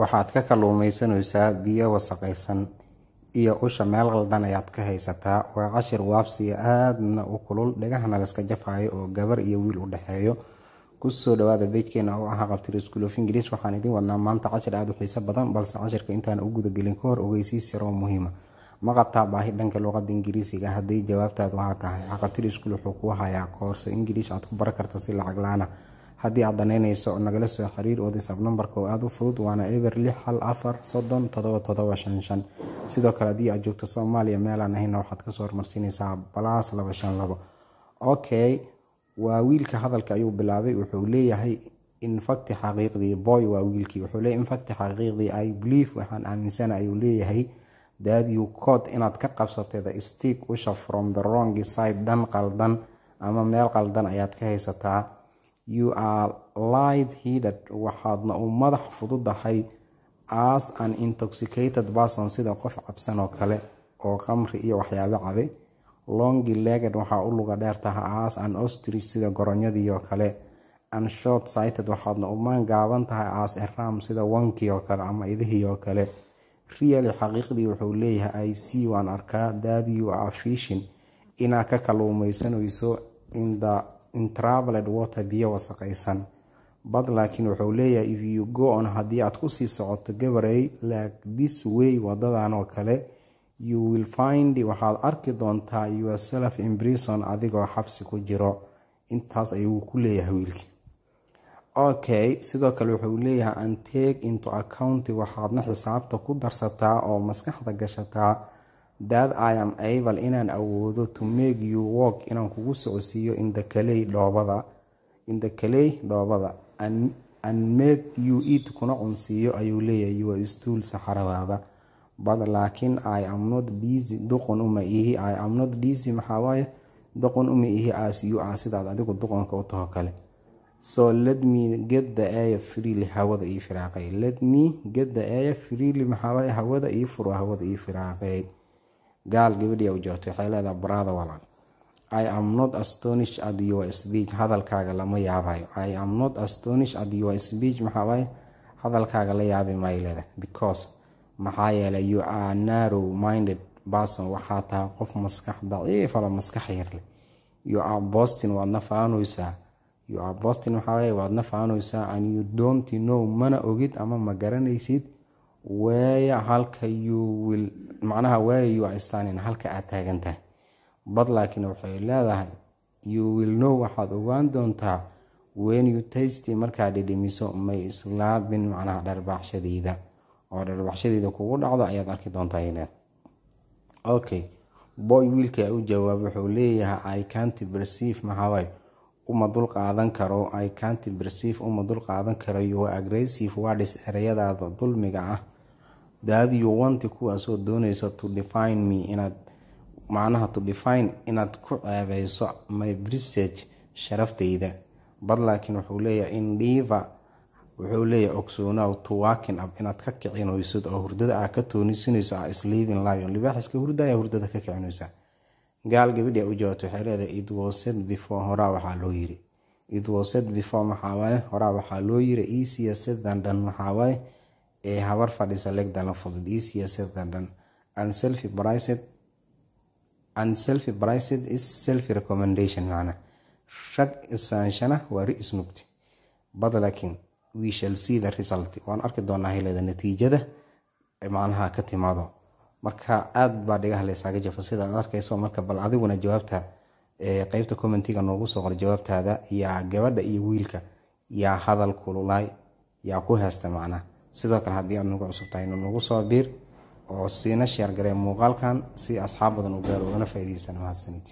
waxaad ka kalluumaysanaysaa biyo wasaqaysan iyo usha meel qaldan ayaad ka haysataa waa cashir waafsiya aadna u kulul dhagahana layska jafaayo oo gabar iyo wiil u dhexeeyo kusoo dhawaada beejkeena oo ah qabtir school of inglis waxaan idin wadnaa maanta cashir aada u xiiso badan balse cashirka intaana u gudagelin ka hor ogeysiis yaroo muhiima ah. ma qabtaa baahi dhanka luqada ingiriisiga hadday jawaabtaadu aha tahay haqabtir iskuul wuxuu kuu hayaa koorso ingiliish aad ku bara karta si lacag laana ah haddii aad danaynayso nagala soo xiriir watisab nambarka oo aada u fudud waana eber lix hal afar soddon todoba todoba shan shan sidoo kale haddii aad joogto soomaaliya meelaan ahayna waxaad kasoo hormarsiinaysaa balaas laba shan labo okay waa wiilka hadalka ayuu bilaabay wuxuu leeyahay infacti xaqiiqdii boy waa wiilkii wuxuu leeyahy infacti xaqiiqdii i believe waxaan aaminsana ayuu leeyahay that you cod inaad ka qabsatay the stick usha from the wrong side dhan qaldan ama meel qaldan ayaad ka haysataa you are light heated waxaadna u madax fududahay as an intoxicated person sida qof cabsan oo kale oo qamri iyo waxyaabo cabe longi leged waxaa u luga dheertaha as an ostrich sida goronyadiioo kale an short sighted waxaadna umaan gaaban tahay as eram sida wankii oo kale ama idihii oo kale riali xaqiiqdii wuxuu leeyahay ic waan arkaa daad you are fishin inaad ka kaluumaysanayso inda intraveled water biyo wasaqaysan bad laakiin wuxuu leeyahay if you go on haddii aad sii socoto gabarey like this way wadadan oo kale you will find waxaad arki doontaa yourself in brison adigoo xabsi ku jiro intaas ayuu ku leeyahay wiilki okay sidoo kale wuxuu leeyahay an into account waxaadna xisaabta ku darsataa oo maskaxda gashataa that i am abal inaan awoodo to make you work inaan kugu socodsiiyo indhakaley dhoobada indhakaley dhoobada and make you eat kuna cunsiiyo ayuu leeyahay your stool saxaradaada but laakiin i am not dz duqon uma ihi i am not dz maxaa duqon uma ihi as you a sidaad adigu duqonka u taho kale so let me get the air freely hawada ii firaaqay let me get the air freely maxaa hawada ii furo hawada ii firaaqay gaal gabadhii u joogtay waxay leedaha baraada walan i am not astonish at your speech hadalkaaga lama yaabayo i am not astonish at your speech maxaawaaye hadalkaaga la yaabi maayo leedahay because maxaa yeelay you are narrow minded person waxaa tahay qof maskax daciifala ah maskax yarleh you are bostin waadna faanuysaa you are bostin maxaawaaye waadna faanuysaa and you don't know mana ogid ama ma garanaysid waaya halka yuwil macnaha waaya you are halka aad taagan tahay bad laakiin waxay leedahay you will waxaad ogaan doontaa when you tasty markaa dhidhimiso may islaabin macnaha dharbaxshadeyda oo dharbaxshadeyda kugu dhacdo ayaad arki doontaa ileed okay boy wiilka u jawaab wuxuu leeyahay i can't perceive uma dul qaadan karo i can't uma dul qaadan karayo waa agressive waa ereyadaada dulmiga ah that you want kuwaasoo dooneysa to define me inaad macnaha to define inaad ku ceebayso my brisage sharaftayda bad laakiin wuxuu leeyahay in dhiiva wuxuu leeyahay ogsoonow tuwaakin ab inaad ka kicinoysad oo hurdada aa ka toonisinayso aa sleivin lion libaaxiska hurdaya hurdada ka kicinaysa gaal gabadhi a waxay leedahay it was said before horaa waxaa loo yiri it was said before maxaa horaa waxaa loo yiri easier said than done maxaa ee habar fadhisa legdala fudud iyo siyaasad qadhan unselfi briced is selfi recommendation macna rag isfahanshana waa ri isnugti but laakiin we shall see the result waan arki doonaa heleeda natiijada macnaha ka timaado marka aad baa dhigaha laysaaga jafo arkayso marka bal adiguna jawaabta qeybta commentiga noogu soo qor jawaabtaada yaa gabadha iyo wiilka yaa hadal kululaay yaa ku heesta macnaa sidoo kale haddii aad nagu cusub tahay nagu soo biir oo siina sheergaree muuqaalkan si asxaab badan u gaaro ugana faa-iideysan mahadsanid